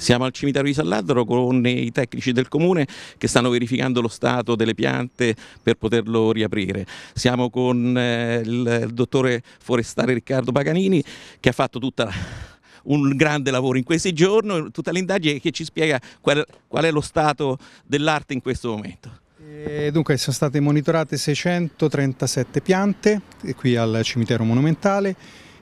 Siamo al cimitero di San Lazzaro con i tecnici del comune che stanno verificando lo stato delle piante per poterlo riaprire. Siamo con eh, il, dottore forestale Riccardo Paganini che ha fatto tutta un grande lavoro in questi giorni, tutta l'indagine che ci spiega qual, qual è lo stato dell'arte in questo momento. Eh, dunque sono state monitorate 637 piante qui al cimitero monumentale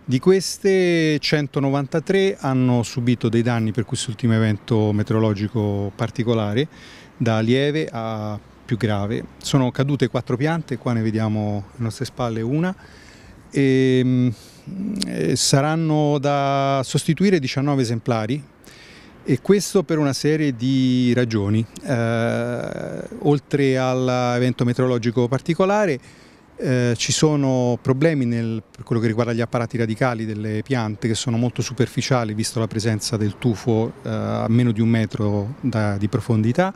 di queste 193 hanno subito dei danni per quest'ultimo evento meteorologico particolare, da lieve a più grave. Sono cadute quattro piante, qua ne vediamo alle nostre spalle una, e, ehm, eh, saranno da sostituire 19 esemplari e questo per una serie di ragioni. Eh, oltre all'evento meteorologico particolare, eh, ci sono problemi nel, per quello che riguarda gli apparati radicali delle piante che sono molto superficiali visto la presenza del tufo eh, a meno di un metro da, di profondità.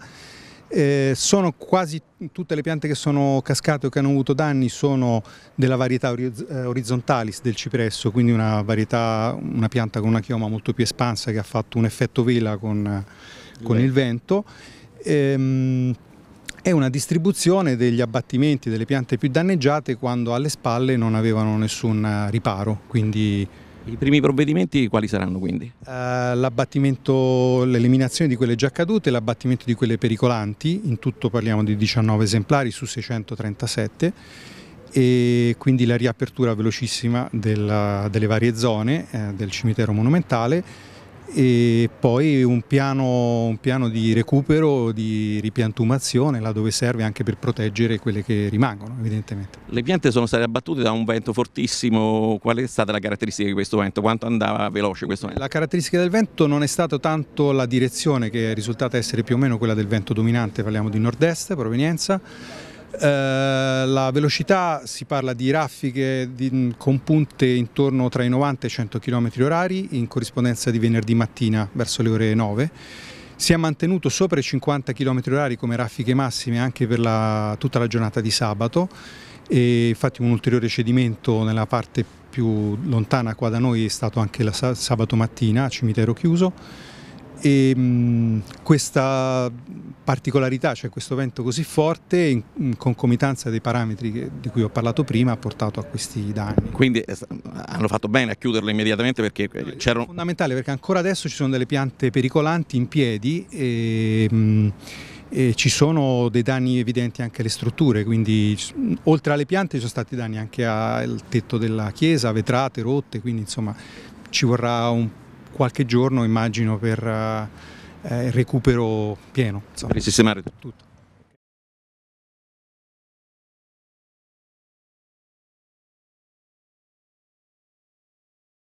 Eh, sono quasi tutte le piante che sono cascate o che hanno avuto danni sono della varietà orizzontalis eh, del cipresso, quindi una, varietà, una pianta con una chioma molto più espansa che ha fatto un effetto vela con, con il vento. Ehm, è una distribuzione degli abbattimenti delle piante più danneggiate quando alle spalle non avevano nessun eh, riparo, quindi i primi provvedimenti quali saranno quindi? Uh, l'abbattimento, l'eliminazione di quelle già cadute, l'abbattimento di quelle pericolanti, in tutto parliamo di 19 esemplari su 637 e quindi la riapertura velocissima della, delle varie zone eh, del cimitero monumentale e poi un piano, un piano, di recupero, di ripiantumazione là dove serve anche per proteggere quelle che rimangono evidentemente. Le piante sono state abbattute da un vento fortissimo, qual è stata la caratteristica di questo vento? Quanto andava veloce questo vento? La caratteristica del vento non è stata tanto la direzione che è risultata essere più o meno quella del vento dominante, parliamo di nord-est provenienza, eh, la velocità si parla di raffiche di, con punte intorno tra i 90 e i 100 km h in corrispondenza di venerdì mattina verso le ore 9. Si è mantenuto sopra i 50 km h come raffiche massime anche per la, tutta la giornata di sabato e infatti un ulteriore cedimento nella parte più lontana qua da noi è stato anche sabato mattina a cimitero chiuso e ehm, mh, questa particolarità, cioè questo vento così forte, in, in concomitanza dei parametri che, di cui ho parlato prima, ha portato a questi danni. Quindi eh, hanno fatto bene a chiuderlo immediatamente perché eh, c'era... È fondamentale perché ancora adesso ci sono delle piante pericolanti in piedi e... Ehm, mh, e ci sono dei danni evidenti anche alle strutture, quindi oltre alle piante ci sono stati danni anche al tetto della chiesa, vetrate, rotte, quindi insomma ci vorrà un po' qualche giorno immagino per eh, recupero pieno. Insomma. Per sistemare tutto.